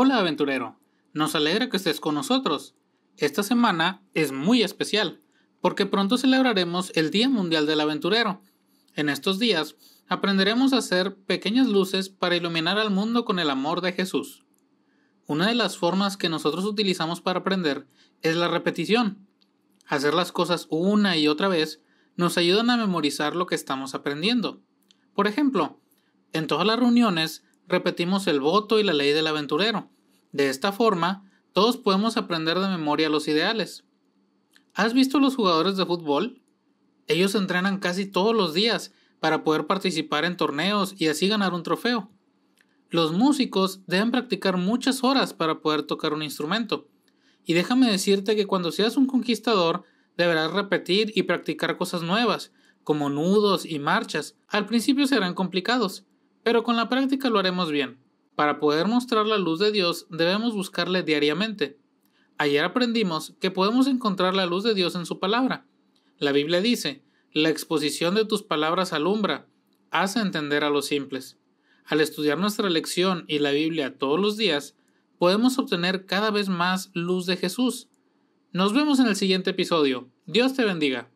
Hola aventurero, nos alegra que estés con nosotros. Esta semana es muy especial, porque pronto celebraremos el Día Mundial del Aventurero. En estos días aprenderemos a hacer pequeñas luces para iluminar al mundo con el amor de Jesús. Una de las formas que nosotros utilizamos para aprender es la repetición. Hacer las cosas una y otra vez nos ayudan a memorizar lo que estamos aprendiendo. Por ejemplo, en todas las reuniones repetimos el voto y la ley del aventurero. De esta forma, todos podemos aprender de memoria los ideales. ¿Has visto los jugadores de fútbol? Ellos entrenan casi todos los días para poder participar en torneos y así ganar un trofeo. Los músicos deben practicar muchas horas para poder tocar un instrumento. Y déjame decirte que cuando seas un conquistador, deberás repetir y practicar cosas nuevas, como nudos y marchas. Al principio serán complicados, pero con la práctica lo haremos bien. Para poder mostrar la luz de Dios debemos buscarle diariamente. Ayer aprendimos que podemos encontrar la luz de Dios en su palabra. La Biblia dice, la exposición de tus palabras alumbra, hace entender a los simples. Al estudiar nuestra lección y la Biblia todos los días, podemos obtener cada vez más luz de Jesús. Nos vemos en el siguiente episodio. Dios te bendiga.